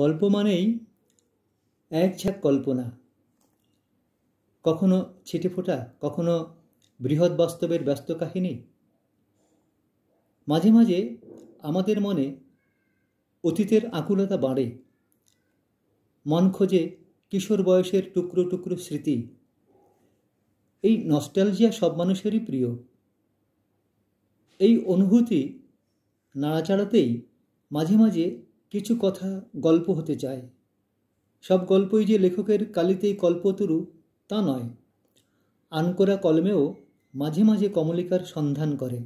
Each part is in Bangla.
গল্প মানেই এক ঝাঁক কল্পনা কখনো ছিটে ফোটা কখনো বৃহৎ বাস্তবের ব্যস্ত কাহিনী মাঝে মাঝে আমাদের মনে অতীতের আকুলতা বাড়ে মন খোঁজে কিশোর বয়সের টুকরো টুকরো স্মৃতি এই নস্টালজিয়া সব মানুষেরই প্রিয় এই অনুভূতি নাড়াচাড়াতেই মাঝে মাঝে কিছু কথা গল্প হতে চায় সব গল্পই যে লেখকের কালিতেই কল্পতরু তা নয় আনকোরা কলমেও মাঝে মাঝে কমলিকার সন্ধান করে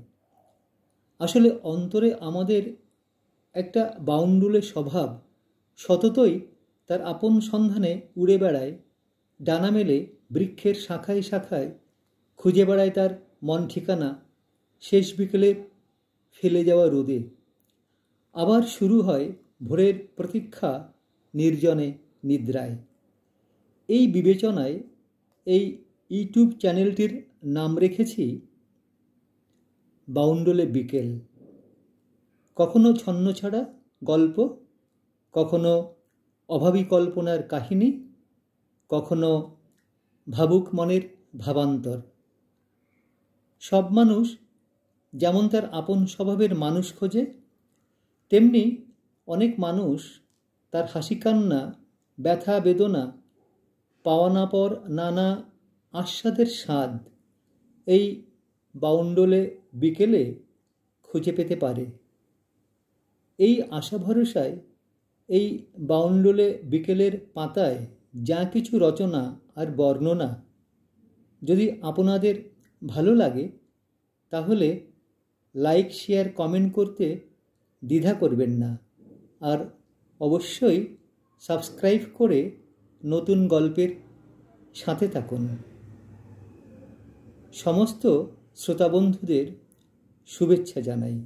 আসলে অন্তরে আমাদের একটা বাউন্ডুলে স্বভাব সততই তার আপন সন্ধানে উড়ে বেড়ায় ডানা মেলে বৃক্ষের শাখায় শাখায় খুঁজে বেড়ায় তার মন ঠিকানা শেষ বিকেলে ফেলে যাওয়া রোদে আবার শুরু হয় ভোরের প্রতীক্ষা নির্জনে নিদ্রায় এই বিবেচনায় এই ইউটিউব চ্যানেলটির নাম রেখেছি বাউন্ডলে বিকেল কখনো ছন্ন ছাড়া গল্প কখনো অভাবী কল্পনার কাহিনী কখনো ভাবুক মনের ভাবান্তর সব মানুষ যেমন তার আপন স্বভাবের মানুষ খোঁজে তেমনি অনেক মানুষ তার হাসি কান্না ব্যথা বেদনা পাওয়া না পর নানা আস্বাদের স্বাদ এই বাউন্ডলে বিকেলে খুঁজে পেতে পারে এই আশা ভরসায় এই বাউন্ডলে বিকেলের পাতায় যা কিছু রচনা আর বর্ণনা যদি আপনাদের ভালো লাগে তাহলে লাইক শেয়ার কমেন্ট করতে দ্বিধা করবেন না আর অবশ্যই সাবস্ক্রাইব করে নতুন গল্পের সাথে থাকুন সমস্ত শ্রোতাবন্ধুদের শুভেচ্ছা জানাই